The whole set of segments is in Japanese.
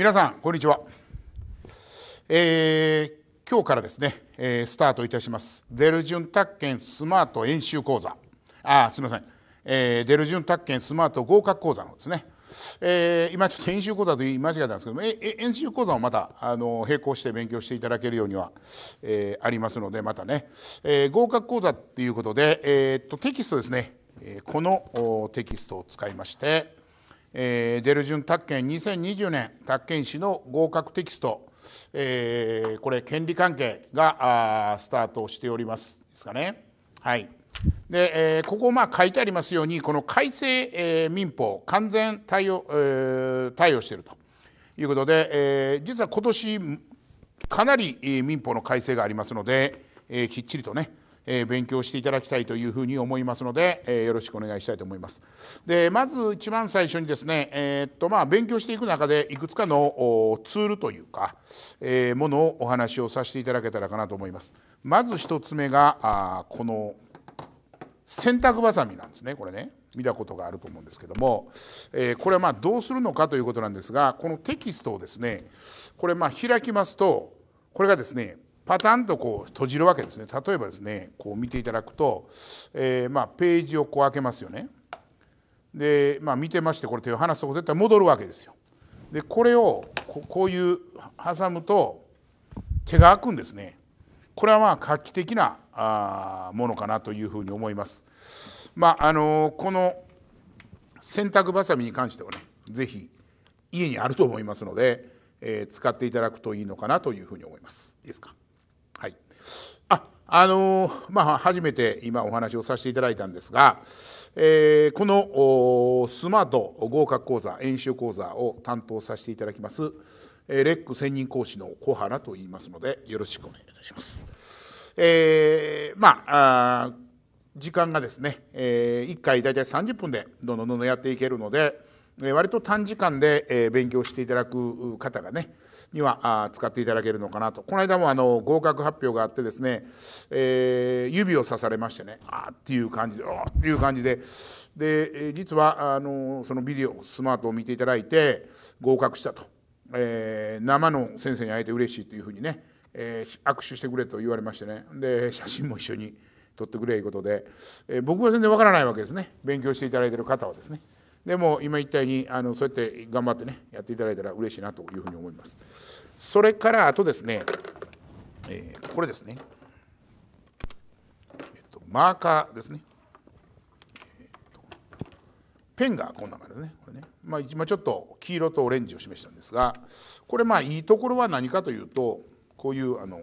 皆さんこんにちは、えー、今日からですね、えー、スタートいたしますデルジュン宅建スマート演習講座あすみません、えー、デルジュン宅建スマート合格講座のですねえー、今ちょっと演習講座と言い間違えたんですけども演習講座もまたあの並行して勉強していただけるようには、えー、ありますのでまたね、えー、合格講座っていうことで、えー、っとテキストですね、えこのテキストを使いまして、えー、デルジュン宅建2020年宅建士の合格テキスト、えー、これ権利関係があスタートしておりますですかね。はいでえー、ここまあ書いてありますようにこの改正、えー、民法完全対応,、えー、対応しているということで、えー、実は今年かなり民法の改正がありますので、えー、きっちりとねえ勉強していただきたいというふうに思いますので、えよろしくお願いしたいと思います。でまず一番最初にですね、えー、っとまあ、勉強していく中でいくつかのツールというか、えー、ものをお話をさせていただけたらかなと思います。まず1つ目があこの洗濯ばさみなんですねこれね。見たことがあると思うんですけども、えー、これはまどうするのかということなんですがこのテキストをですねこれま開きますとこれがですねパタンとこう閉じるわけですね例えばですねこう見ていただくと、えー、まあ、ページをこう開けますよねで、まあ、見てましてこれ手を離すと絶対戻るわけですよでこれをこういう挟むと手が開くんですねこれはまあ画期的なあものかなというふうに思いますまああのー、この洗濯ばさみに関してはね是非家にあると思いますので、えー、使っていただくといいのかなというふうに思いますいいですかあのまあ、初めて今お話をさせていただいたんですが、えー、このスマート合格講座演習講座を担当させていただきます、えー、レック専任講師の小原といいますのでよろしくお願いいたします。えー、まあ時間がですね、えー、1回大体30分でどんどんどんどんやっていけるので、えー、割と短時間で、えー、勉強していただく方がねには使っていただけるのかなとこの間もあの合格発表があってですね、えー、指を刺されましてねあーっていう感じであっていう感じでで実はあのそのビデオスマートを見ていただいて合格したと、えー、生の先生に会えて嬉しいというふうにね、えー、握手してくれと言われましてねで写真も一緒に撮ってくれいうことで、え僕は全然わからないわけですね勉強していただいている方はですね。でも今言ったようにあのそうやって頑張ってねやっていただいたら嬉しいなというふうに思います。それからあとですね、えー、これですね、えっと、マーカーですね、えっと、ペンがこんな感じですねこれね、まあ、今ちょっと黄色とオレンジを示したんですがこれまあいいところは何かというとこういうあの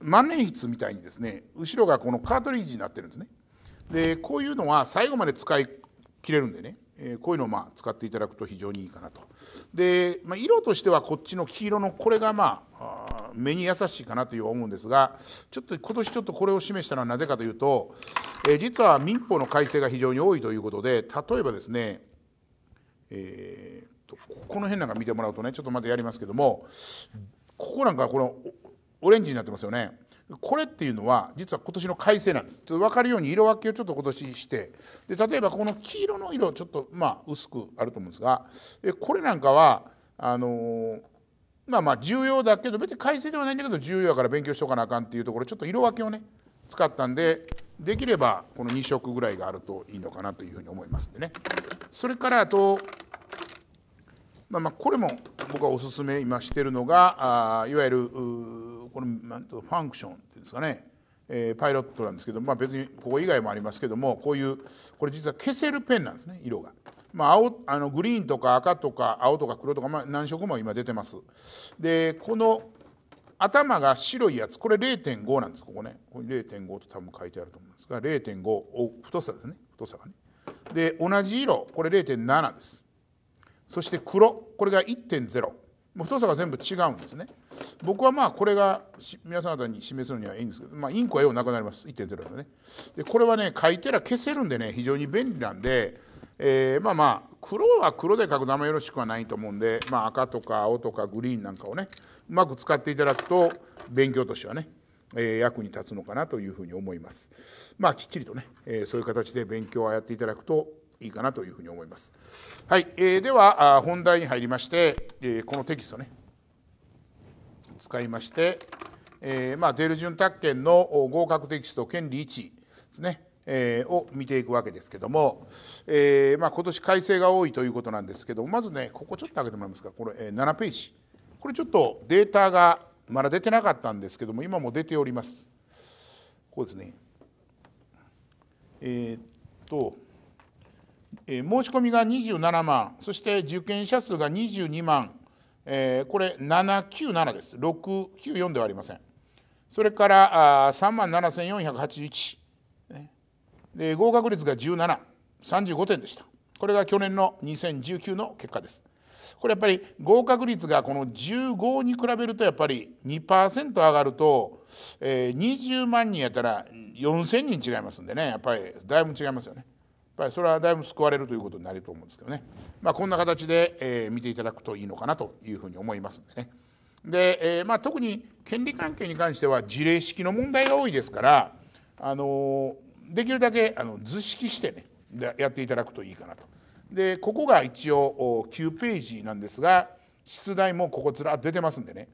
万年筆みたいにですね後ろがこのカートリッジになってるんですね。でこういうのは最後まで使い切れるんでね、えー、こういうのをまあ使っていただくと非常にいいかなとで、まあ、色としてはこっちの黄色のこれがまあ目に優しいかなという思うんですがちょっと今年ちょっとこれを示したのはなぜかというと、えー、実は民法の改正が非常に多いということで例えばですねえーと、この辺なんか見てもらうとねちょっとまたやりますけどもここなんかこのオレンジになってますよね。これっていうのは実は今年の改正なんですちょっと分かるように色分けをちょっと今年してで例えばこの黄色の色ちょっとまあ薄くあると思うんですがこれなんかはあのまあまあ重要だけど別に改正ではないんだけど重要やから勉強しとかなあかんっていうところちょっと色分けをね使ったんでできればこの2色ぐらいがあるといいのかなというふうに思いますんでね。それからあとまあ、まあこれも僕はおすすめ今してるのがあいわゆるこれなんとファンクションっていうんですかね、えー、パイロットなんですけど、まあ、別にここ以外もありますけどもこういうこれ実は消せるペンなんですね色が。まあ、青あのグリーンとか赤とか青とか黒とか、まあ、何色も今出てます。でこの頭が白いやつこれ0.5なんですここねこれ0.5と多分書いてあると思うんですが0.5太さですね太さがね。で同じ色これ0.7です。そして黒これが1.0もう太さが全部違うんですね僕はまあこれが皆さん方に示すのにはいいんですけど、まあ、インクはようなくなります1.0でねでこれはね書いてら消せるんでね非常に便利なんで、えー、まあまあ黒は黒で書く名前よろしくはないと思うんで、まあ、赤とか青とかグリーンなんかをねうまく使っていただくと勉強としてはねえー、役に立つのかなというふうに思います。まあきっちりとね、えー、そういう形で勉強はやっていただくといいかなというふうに思います。はい、えー、では本題に入りまして、えー、このテキストね使いまして、えー、まあ、デル準宅権の合格テキスト権利1ですね、えを見ていくわけですけども、えまあ、今年改正が多いということなんですけどまずねここちょっと開けてもらえますかこれ、え7ページこれちょっとデータがまだ出てなかったんですけども今も出ております。こうですねえっとえ申し込みが27万そして受験者数が22万、えー、これ797です694ではありませんそれからあ3万7481、ね、で合格率が1735点でしたこれが去年の2019の結果ですこれやっぱり合格率がこの15に比べるとやっぱり2%上がると、えー、20万人やったら4,000人違いますんでねやっぱりだいぶ違いますよね。ぱりそれはだいぶ救われるということになると思うんですけどね、まあ、こんな形で、えー、見ていただくといいのかなというふうに思いますんでね。で、えー、まあ、特に権利関係に関しては事例式の問題が多いですから、あのできるだけあの図式してねやっていただくといいかなと。でここが一応9ページなんですが出題もここずらっと出てますんでね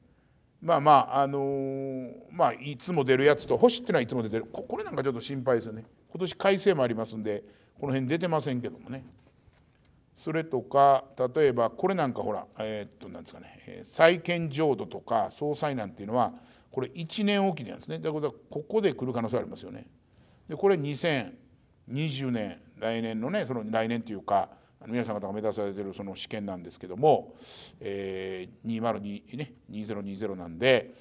まあまああのー、まあいつも出るやつと星っていうのはいつも出てるこれなんかちょっと心配ですよね今年改正もありますんでこの辺出てませんけどもねそれとか例えばこれなんかほらえー、っとなんですかね債権浄土とか総裁なんていうのはこれ1年おきなんですねだからここで来る可能性ありますよね。でこれ2020年来年のねその来年というか皆さん方が目指されてるその試験なんですけども、えー、202ね2020なんで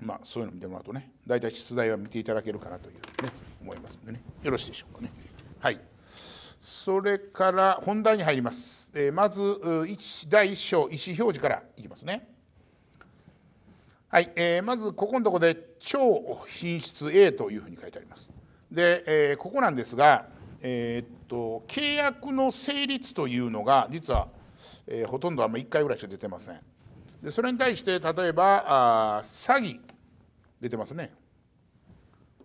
まあそういうの見てもらうとね大体出題は見ていただけるかなというね思いますんでねよろしいでしょうかね。はいそれから本題に入ります、えー、まず第1章意思表示からいきますねはい、えー、まずここのとこで超品質 A というふうに書いてありますで、えー、ここなんですがえー、っと契約の成立というのが実は、えー、ほとんどあんま1回ぐらいしか出てませんでそれに対して例えばあ詐欺出てますね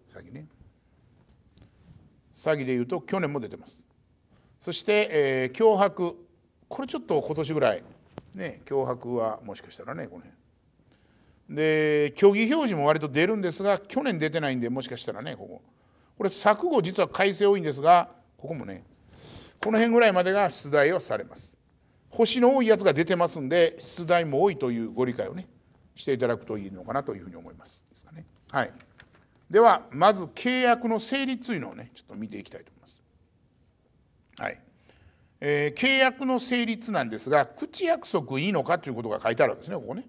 詐欺ね詐欺でいうと去年も出てますそして、えー、脅迫これちょっと今年ぐらいね脅迫はもしかしたらねこの辺で虚偽表示も割と出るんですが去年出てないんでもしかしたらねこここれ昨後実は改正多いんですがここもねこの辺ぐらいまでが出題をされます星の多いやつが出てますんで出題も多いというご理解をねしていただくといいのかなというふうに思いますですかねはいではまず契約の成立というのをねちょっと見ていきたいと思います。はいえー、契約の成立なんですが口約束いいのかということが書いてあるわけですねここね。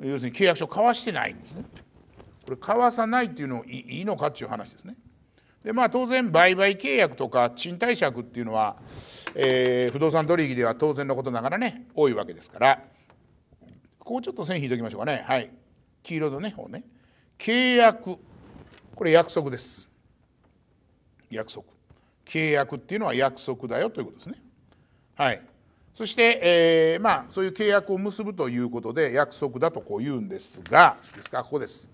要するに契約書交わしてないんですね。これ交わさないっていうのいいのかっていう話ですね。でまあ当然売買契約とか賃貸借っていうのは、えー、不動産取引では当然のことながらね多いわけですからここちょっと線引いておきましょうかねはい黄色のね方ね契約これ約束です約束契約っていうのは約束だよということですねはいそして、えー、まあそういう契約を結ぶということで約束だとこう言うんですがですかここです、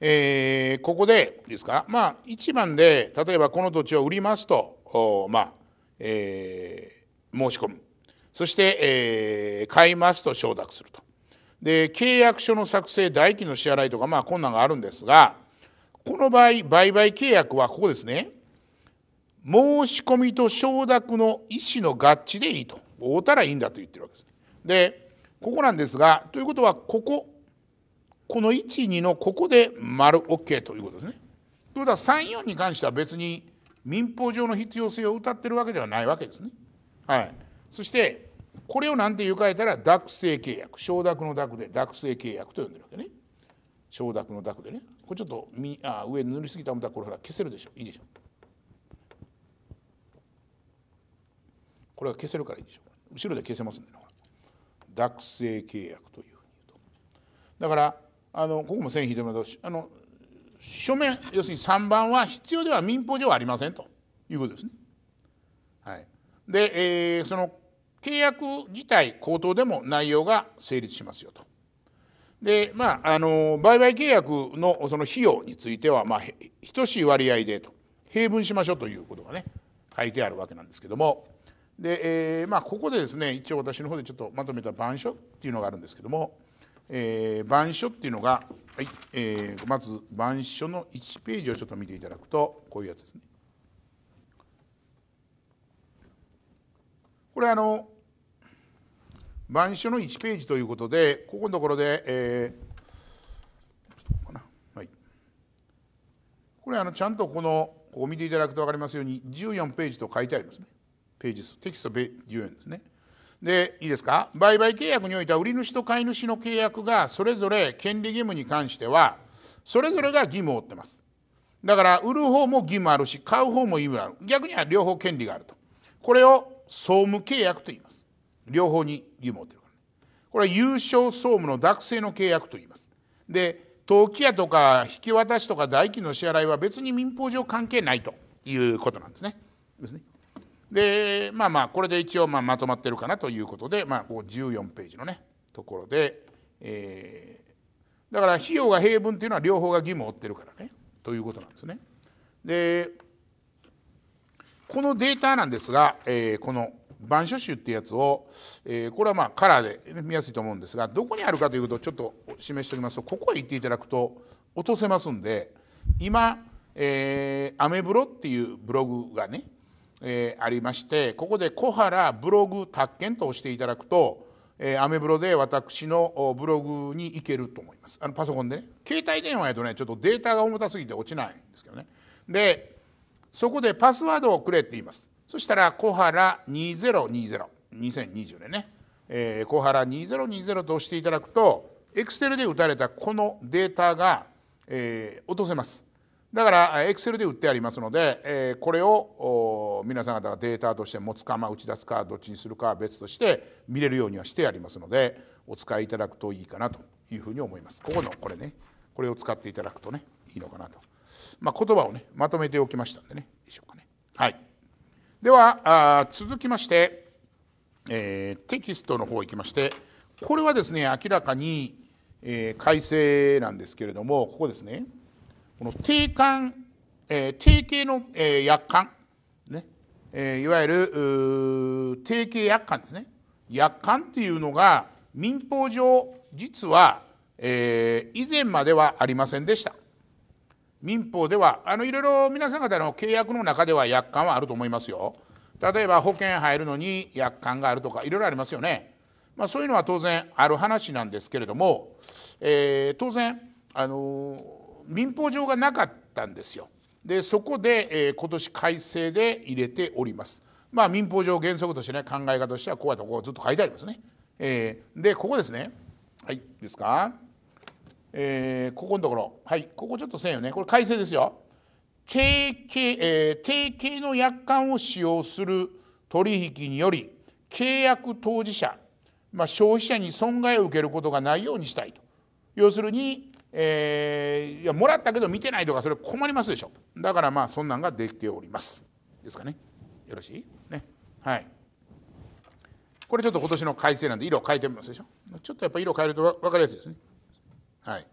えー、ここでですかまあ一番で例えばこの土地を売りますとまあ、えー、申し込むそして、えー、買いますと承諾するとで契約書の作成代金の支払いとかまあ困難があるんですがこの場合売買契約はここですね申し込みと承諾の意思の合致でいいと会うたらいいんだと言ってるわけです。でここなんですがということはこここの12のここで丸 OK ということですね。ということは34に関しては別に民法上の必要性を謳ってるわけではないわけですね。はい、そしてこれを何て言うかえたら諾性契約承諾の諾で諾性契約と呼んでるわけね承諾の諾でねこれちょっとみあ上塗りすぎたもんだこれほら消せるでしょいいでしょこれは消せるからいいでしょ後ろで消せますんでね諾性契約というふうに言うとだからあのここも線引いてもらうとあの書面要するに3番は必要では民法上はありませんということですね。はい、で、えー、その契約自体口頭でも内容が成立しますよと。でまあ、あの売買契約のその費用については、まあ、等しい割合でと平分しましょうということがね書いてあるわけなんですけどもで、えー、まあ、ここでですね一応私の方でちょっとまとめた板書っていうのがあるんですけども、えー、板書っていうのが、はいえー、まず板書の1ページをちょっと見ていただくとこういうやつですね。これあの板書の1ページということで、ここのところで、えー、はい、これあの、ちゃんとこの、ここ見ていただくと分かりますように、14ページと書いてありますね。ページ数、テキスト14ですね。で、いいですか、売買契約においては、売り主と買い主の契約がそれぞれ権利義務に関しては、それぞれが義務を負ってます。だから、売る方も義務あるし、買う方も義務ある。逆には両方権利があると。これを総務契約と言います。両方に義務を負ってるからねこれは優勝総務の諾性の契約と言いますで登記やとか引き渡しとか代金の支払いは別に民法上関係ないということなんですねですねでまあまあこれで一応まあまとまってるかなということで、まあ、こう14ページのねところで、えー、だから費用が平分というのは両方が義務を負ってるからねということなんですね。でこのデータなんですが、えー、この板書集ってやつを、えー、これはまあカラーで見やすいと思うんですがどこにあるかということをちょっと示しておきますとここへ行っていただくと落とせますんで今、えアメブロっていうブログがね、えー、ありましてここで「小原ブログ宅建」と押していただくと、えアメブロで私のブログに行けると思いますあのパソコンでね携帯電話やとねちょっとデータが重たすぎて落ちないんですけどねでそこでパスワードをくれって言いますそしたら小原2020 2020年ね、えー、小原2020と押していただくと Excel で打たれたこのデータが、えー、落とせます。だから Excel で打ってありますので、えー、これを皆さん方がデータとして持つか、まあ、打ち出すかどっちにするかは別として見れるようにはしてありますのでお使いいただくといいかなというふうに思います。ここのこれねこれを使っていただくとねいいのかなと、まあ、言葉をねまとめておきましたんでねでしょうかね。はいでは続きまして、えー、テキストの方いきましてこれはですね明らかに、えー、改正なんですけれどもここですねこの定款、えー、定型の、えー、約款ね、えー、いわゆる定型約款ですね約款っていうのが民法上実は、えー、以前まではありませんでした民法では、あのいろいろ皆さん方の契約の中では約款はあると思いますよ。例えば保険入るのに約款があるとか、いろいろありますよね。まあ、そういうのは当然ある話なんですけれども、えー、当然、あの民法上がなかったんですよ。でそこで、えー、今年改正で入れております。まあ、民法上原則としてね考え方としてはこうやってこうずっと書いてありますね。えー、でここですね。はいですか。えー、ここのところ、はい、ここちょっと線よね、これ改正ですよ。定型、えー、定型の約款を使用する取引により、契約当事者、まあ、消費者に損害を受けることがないようにしたいと。要するに、えー、いやもらったけど見てないとかそれ困りますでしょだからまあそんなんができておりますですかねよろしいねはいこれちょっと今年の改正なんで色変えてみますでしょちょっとやっぱ色変えると分かりやすいですねはい、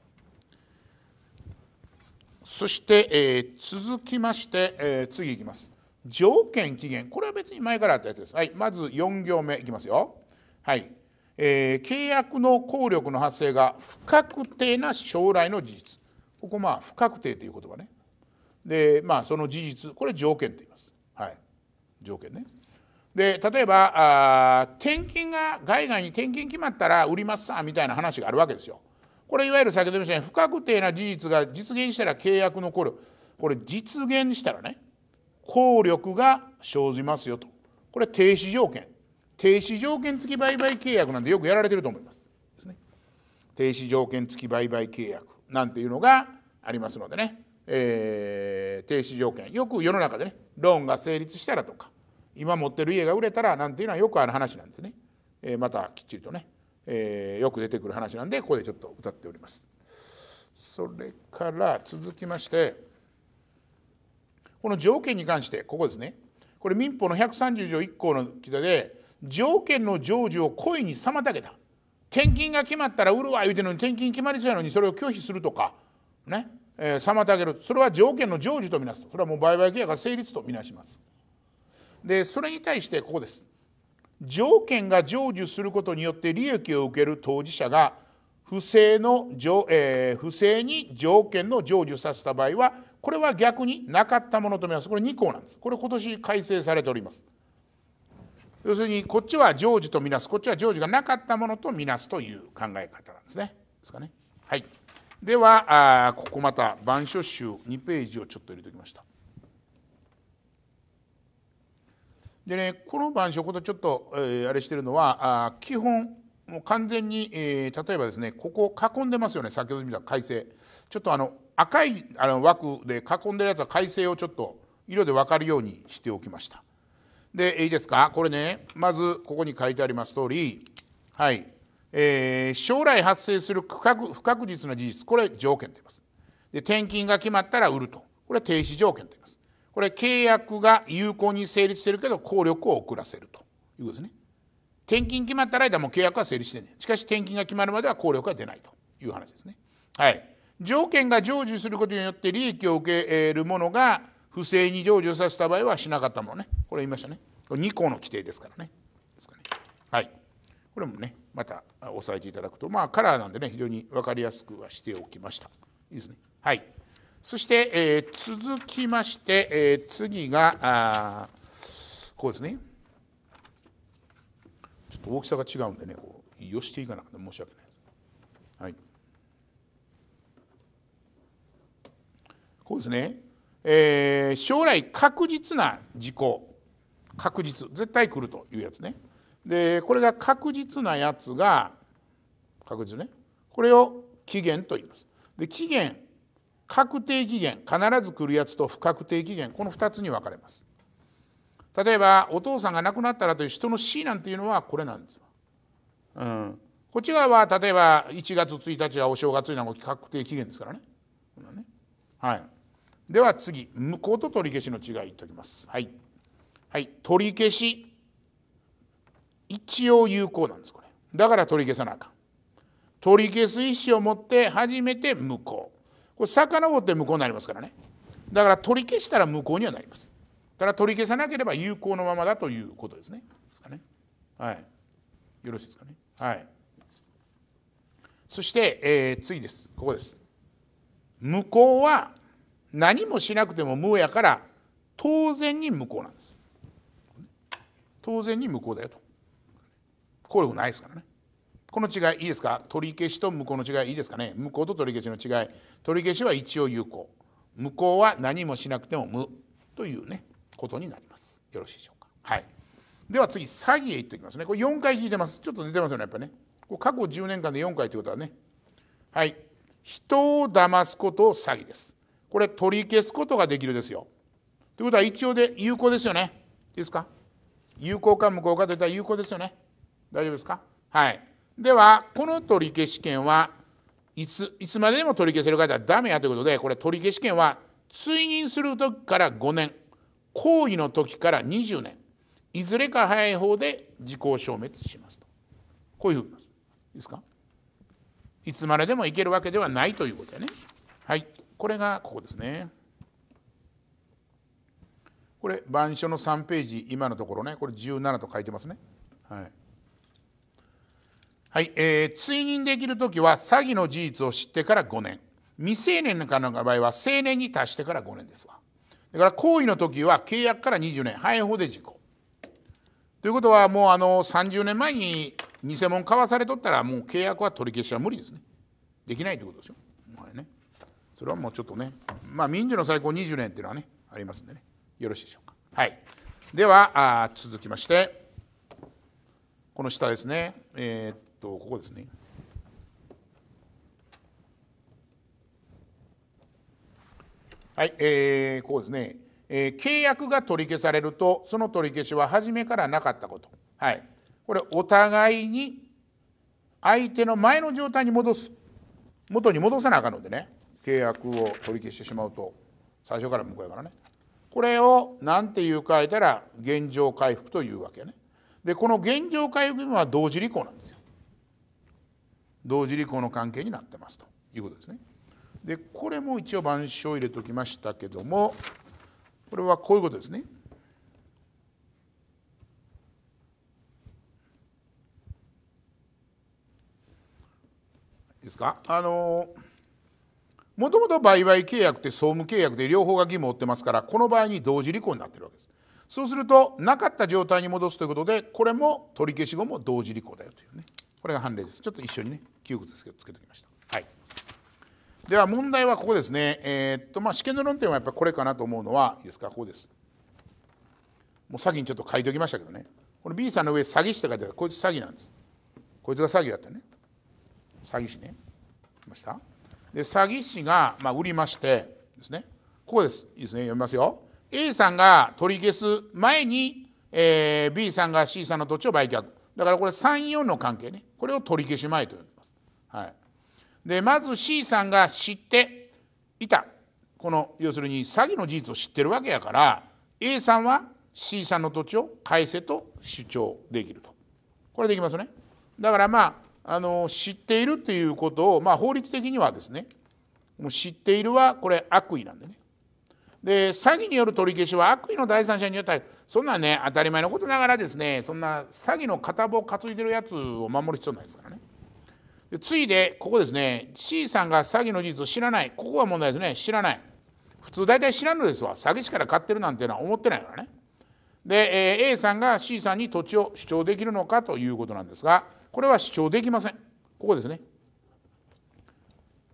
そして、えー、続きまして、えー、次いきます条件期限これは別に前からあったやつです、はい、まず4行目いきますよはい、えー、契約の効力の発生が不確定な将来の事実ここまあ不確定という言葉ねでまあその事実これ条件と言いますはい条件ねで例えばあ転勤が海外に転勤決まったら売りますさみたいな話があるわけですよこれいわゆる先ほど言いましたね不確定な事実が実現したら契約残るこれ実現したらね効力が生じますよとこれ停止条件停止条件付き売買契約なんてよくやられてると思います。ですね、停止条件付き売買契約なんていうのがありますのでね、えー、停止条件よく世の中でねローンが成立したらとか今持ってる家が売れたらなんていうのはよくある話なんでね、えー、またきっちりとねえー、よく出てくる話なんでここでちょっと歌っております。それから続きましてこの条件に関してここですねこれ民法の130条1項の記者で条件の成就を故意に妨げた転勤が決まったら売るわ言うてるのに転勤決まりそうやのにそれを拒否するとかね、えー、妨げるそれは条件の成就とみなすそれはもう売買契約が成立とみなします。でそれに対してここです条件が成就することによって利益を受ける当事者が不正の、えー、不正に条件の成就させた場合はこれは逆になかったものと見ます。これ2項なんです。これ今年改正されております。要するにこっちは成就とみなすこっちは成就がなかったものとみなすという考え方なんですね。ですかね。はい、ではあここまた「板書集」2ページをちょっと入れておきました。でねこの晩食とちょっと、えー、あれしてるのはあ基本もう完全に、えー、例えばですねここ囲んでますよね先ほど見た改正ちょっとあの赤いあの枠で囲んでるやつは改正をちょっと色で分かるようにしておきましたでいいですかこれねまずここに書いてあります通りはいえー、将来発生する不確実な事実これ条件と言いますで転勤が決まったら売るとこれは停止条件と言いますこれ契約が有効に成立してるけど効力を遅らせるということですね転勤決まったら間も契約は成立してねしかし転勤が決まるまでは効力が出ないという話ですねはい条件が成就することによって利益を受ける者が不正に成就させた場合はしなかったものねこれ言いましたねこれ2項の規定ですからねですかねはいこれもねまた押さえていただくとまあカラーなんでね非常に分かりやすくはしておきましたいいですねはいそして、えー、続きまして、えー、次があこうですねちょっと大きさが違うんでねこうよしていかなくて申し訳ない。はい、こうですね、えー、将来確実な事故。確実絶対来るというやつねでこれが確実なやつが確実ねこれを期限と言います。で期限確定期限必ず来るやつと不確定期限この2つに分かれます例えばお父さんが亡くなったらという人の死なんていうのはこれなんですうん、こっち側は例えば1月1日はお正月には確定期限ですからねね、はい、では次無効と取り消しの違い言っておきますはい、はい、取り消し一応有効なんですこれだから取り消さなあかん取り消す意思を持って初めて無効これ遡って向こうになりますからねだから取り消したら無効にはなりますただ取り消さなければ有効のままだということですねですかねはいよろしいですかねはいそして、えー、次ですここです無効は何もしなくても無やから当然に無効なんです当然に無効だよとこれないですからねこの違いいいですか取り消しと無効の違いいいですかね無効と取り消しの違い取り消しは一応有効無効は何もしなくても無というねことになりますよろしいでしょうかはいでは次詐欺へ行ってきますねこれ4回聞いてますちょっと出てますよねやっぱりねこ過去10年間で4回ということはねはい人を騙すことを詐欺ですこれ取り消すことができるですよということは一応で有効ですよねいいですか有効か無効かといったら有効ですよね大丈夫ですかはいではこの取消権はいついつまででも取り消せる方ゃダメやということでこれ取消権は追認する時から5年行為の時から20年いずれか早い方で時効消滅しますとこういうふうにですかいつまででもいけるわけではないということだねはいこれがここですねこれ板書の3ページ今のところねこれ17と書いてますねはいはい、えー、追認できる時は詐欺の事実を知ってから5年未成年の場合は成年に達してから5年ですわだから行為の時は契約から20年廃法で事故。ということはもうあの30年前に偽物買わされとったらもう契約は取り消しは無理ですねできないということですよ。まあね、それはもうちょっとねまあ民事の最高20年っていうのはねありますんでねよろしいでしょうかはいではあ続きましてこの下ですねえー、とここですね。はい、えー、こうですね、えー、契約が取り消されると、その取り消しは初めからなかったこと。はい、これ、お互いに相手の前の状態に戻す、元に戻さなあかんのでね、契約を取り消してしまうと、最初から向こうやからね。これを何ていうか言ったら現状回復というわけね。でこの現状回復は同時履行なんですよ。同時履行の関係になってますということですね。でこれも一応板書を入れておきましたけどもこれはこういうことですね。いいですかあのもともと売買契約って総務契約で両方が義務を負ってますからこの場合に同時履行になってるわけです。そうするとなかった状態に戻すということでこれも取り消し後も同時履行だよというね。これが判例ですちょっと一緒にね窮屈ですけどつけておきました、はい、では問題はここですねえー、っとまあ試験の論点はやっぱりこれかなと思うのはいいですかここですもう先にちょっと書いておきましたけどねこの B さんの上詐欺師って書いてあるこいつ詐欺なんですこいつが詐欺だったね詐欺師ねましたで詐欺師が、まあ、売りましてですねここですいいですね読みますよ A さんが取り消す前に、えー、B さんが C さんの土地を売却だからこれ34の関係ねこれを取り消し前と呼んでます。はい、でまず C さんが知っていたこの要するに詐欺の事実を知ってるわけやから A さんは C さんの土地を返せと主張できるとこれできますね。だからまああの知っているということを、まあ、法律的にはですねもう知っているはこれ悪意なんでねで詐欺による取り消しは悪意の第三者によってそんなね当たり前のことながらですねそんな詐欺の片棒担いでるやつを守る必要ないですからね。でついでここですね C さんが詐欺の事実を知らないここは問題ですね知らない普通大体知らんのですわ詐欺師から買ってるなんていうのは思ってないからね。で、え A さんが C さんに土地を主張できるのかということなんですがこれは主張できませんここですね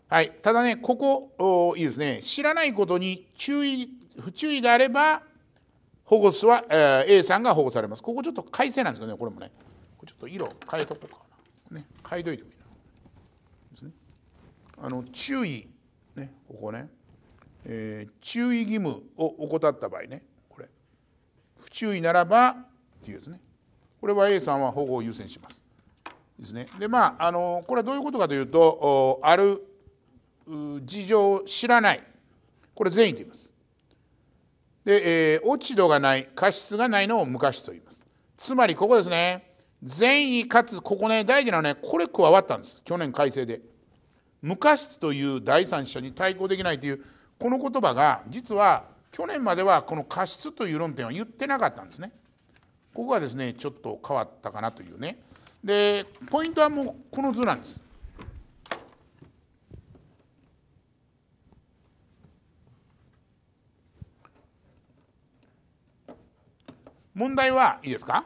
はい、ただね、ここいいですね、知らないことに注意不注意があれば、保護すは、えー、A さんが保護されます。ここちょっと改正なんですけどね、これもね、ちょっと色変えとこうかな。ね、変えといてもいいな。ですね。あの注意、ね、ここね、えー、注意義務を怠った場合ね、これ、不注意ならばっていうですね、これは A さんは保護を優先します。ですね。で、まあ、あのこれはどういうことかというと、ある事情を知らないこれ善意と言います。で、えー、落ち度がない過失がないのを昔と言います。つまりここですね善意かつここね大事なのはねこれ加わったんです去年改正で。無過失という第三者に対抗できないというこの言葉が実は去年まではこの過失という論点は言ってなかったんですね。ここがですねちょっと変わったかなというね。でポイントはもうこの図なんです。問題はいいですか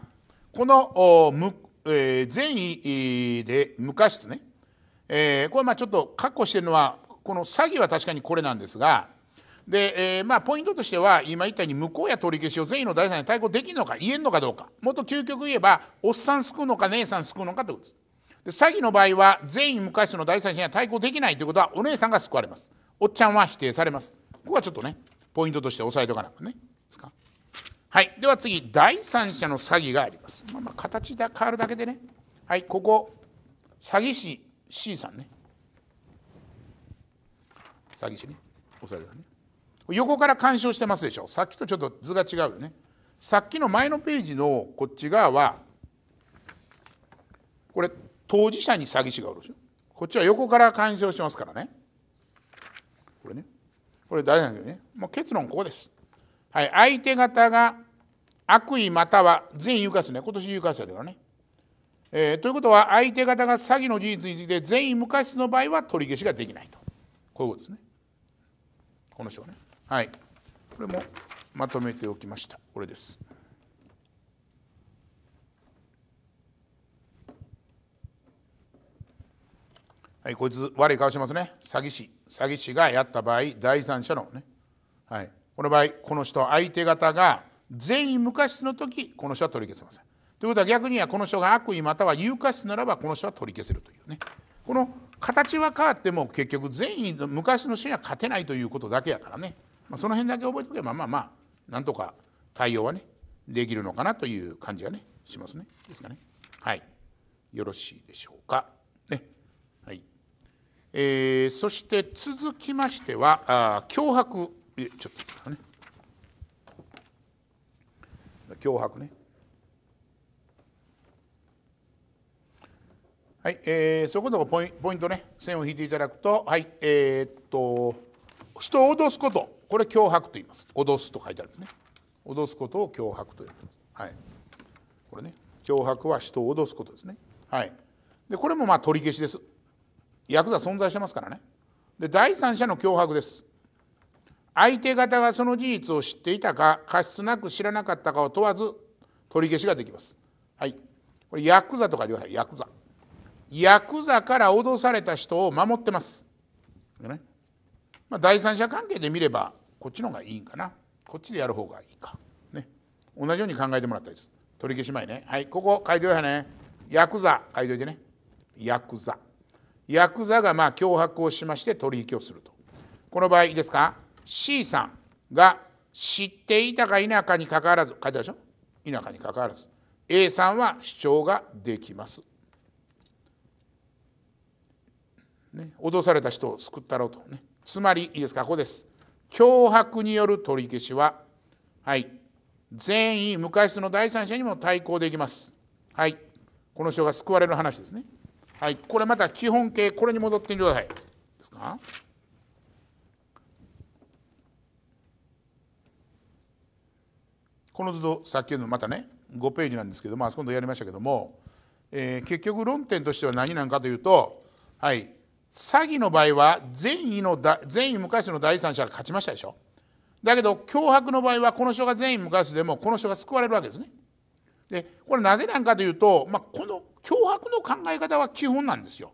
この無、えー、善意で無過失ね、えー、これまあちょっと確保してるのはこの詐欺は確かにこれなんですがで、えー、まあポイントとしては今言ったように無効や取り消しを善意の財産に対抗できるのか言えるのかどうかもっと究極言えばおっさん救うのか姉さん救うのかということです。で詐欺の場合は善意無過失の第三者には対抗できないということはお姉さんが救われますおっちゃんは否定されますここはちょっとねポイントとして押さえておかなくねですかはい、では次、第三者の詐欺があります。まあ、まあ形が変わるだけでね、はい、ここ、詐欺師 C さんね、詐欺師ね、おされだね。横から干渉してますでしょ、さっきとちょっと図が違うよね。さっきの前のページのこっち側は、これ、当事者に詐欺師がおるでしょ。こっちは横から干渉してますからね。これね、これ大三者ね。まあ、結論、ここです。はい、相手方が悪意または善意誘すね今年有価者だからね、えー、ということは相手方が詐欺の事実について善意無価失の場合は取り消しができないとこういうことですねこの人ねはいこれもまとめておきましたこれですはいこいつ悪い顔しますね詐欺師詐欺師がやった場合第三者のねはいこの場合この人相手方が善意無価失の時この人は取り消せませんということは逆にはこの人が悪意または有価質ならばこの人は取り消せるというねこの形は変わっても結局善意の昔の人には勝てないということだけやからね、まあ、その辺だけ覚えておけばまあまあなんとか対応はねできるのかなという感じがねしますねですかねはいよろしいでしょうかねはいえー、そして続きましてはあ脅迫いえちょっとね脅迫ねはい、えー、そこのとこポイポイントね線を引いていただくとはいえー、っと人を脅すことこれ脅迫と言います脅すと書いてあるんですね脅すことを脅迫と言いますはいこれね脅迫は人を脅すことですねはいでこれもまあ取り消しですヤクザ存在してますからねで第三者の脅迫です相手方がその事実を知っていたか過失なく知らなかったかを問わず取り消しができます。はい、これヤクザとかでいヤクザ。ヤクザから脅された人を守ってます。ねまあ、第三者関係で見ればこっちの方がいいんかなこっちでやる方がいいか、ね、同じように考えてもらったです。取り消し前ねはいここ書いておいてねヤクザ書いておいてねヤクザヤクザがまあ脅迫をしまして取引をするとこの場合いいですか C さんが知っていたか否かにかかわらず書いてあるでしょ否かにかかわらず A さんは主張ができます。ね、脅された人を救ったろうと、ね、つまりいいですかここです脅迫による取り消しは、はい、善意無過失の第三者にも対抗できます。はい、この人が救われる話ですね。はい、これまた基本形これに戻ってください。ですかこの図とさっきのまたね5ページなんですけどまあ今度やりましたけども、えー、結局論点としては何なんかというと、はい、詐欺の場合は善意のだ善意無の第三者が勝ちましたでしょだけど脅迫の場合はこの人が善意無でもこの人が救われるわけですね。でこれなぜなんかというと、まあ、この脅迫の考え方は基本なんですよ。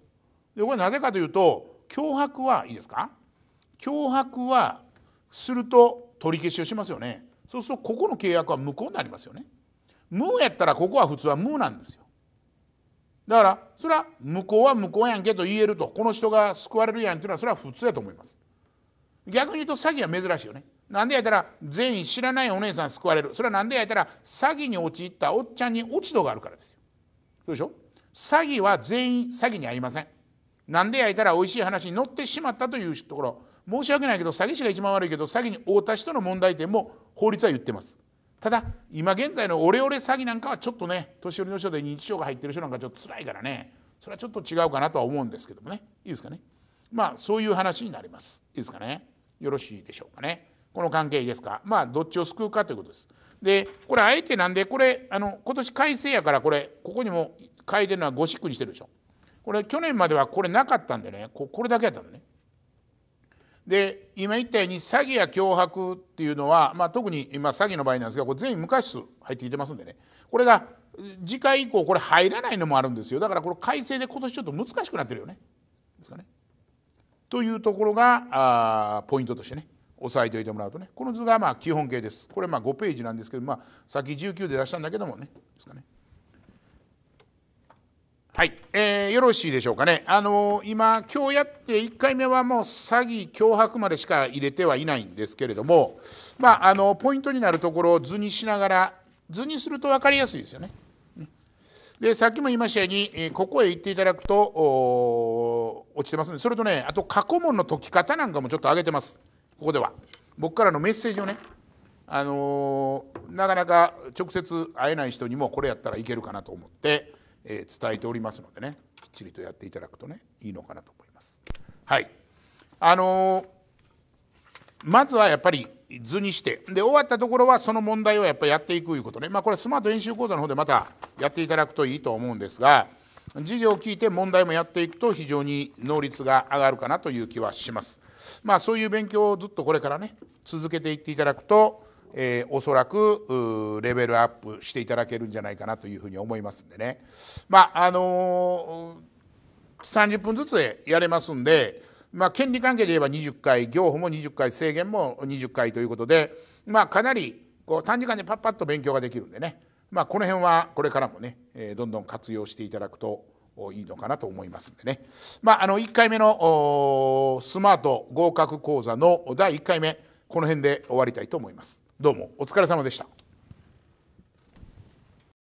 でこれなぜかというと脅迫はいいですか脅迫はすると取り消しをしますよね。そうするとここの契約は無効になりますよね。無やったらここは普通は無なんですよ。だからそれは無効は無効やんけと言えるとこの人が救われるやんというのはそれは普通やと思います。逆に言うと詐欺は珍しいよね。なんでやったら全員知らないお姉さん救われるそれはなんでやったら詐欺に陥ったおっちゃんに落ち度があるからですよ。そうでしょ詐欺は全員詐欺に遭いません。なんでやいたら美味しい話に乗ってしまったというところ申し訳ないけど詐欺師が一番悪いけど詐欺に負った人の問題点も法律は言ってますただ今現在のオレオレ詐欺なんかはちょっとね年寄りの人で認知症が入ってる人なんかちょっと辛いからねそれはちょっと違うかなとは思うんですけどもねいいですかねまあそういう話になりますいいですかねよろしいでしょうかねこの関係ですかまあどっちを救うかということですでこれあえてなんでこれあの今年改正やからこれここにも書いてるのはゴシックにしてるでしょこれ去年まではこれなかったんでねこれだけやったんねで今言ったように詐欺や脅迫っていうのは、まあ、特に今詐欺の場合なんですがこれ全員無価値数入ってきてますんでねこれが次回以降これ入らないのもあるんですよだからこれ改正で今年ちょっと難しくなってるよね。ですかね。というところがあポイントとしてね押さえておいてもらうとねこの図がまあ基本形ですこれまあ5ページなんですけど、まあ、さっき19で出したんだけどもねですかね。はい、えー、よろしいでしょうかね、あのー、今、今日やって1回目はもう詐欺、脅迫までしか入れてはいないんですけれども、まあ、あのポイントになるところを図にしながら、図にすると分かりやすいですよね。でさっきも言いましたように、えー、ここへ行っていただくと落ちてますねそれとねあと過去問の解き方なんかもちょっと上げてますここでは僕からのメッセージをねあのー、なかなか直接会えない人にもこれやったらいけるかなと思って、えー、伝えておりますのでねきっちりとやっていただくとねいいのかなと思います。はいあのー、まずはやっぱり図にしてで終わったところはその問題をやっぱやっていくいうことね、まあ、これスマート演習講座の方でまたやっていただくといいと思うんですが授業を聞いて問題もやっていくと非常に能率が上がるかなという気はします。まあ、そういう勉強をずっとこれからね続けていっていただくとえー、おそらくレベルアップしていただけるんじゃないかなというふうに思いますんでね。まああのー、30分ずつでやれますんで、まあ、権利関係で言えば20回業務も20回制限も20回ということで、まあ、かなりこう短時間でパッパッと勉強ができるんでね、まあ、この辺はこれからもね、えー、どんどん活用していただくといいのかなと思いますんでね、まあ、あの1回目のスマート合格講座の第1回目この辺で終わりたいと思います。どうもお疲れ様でした。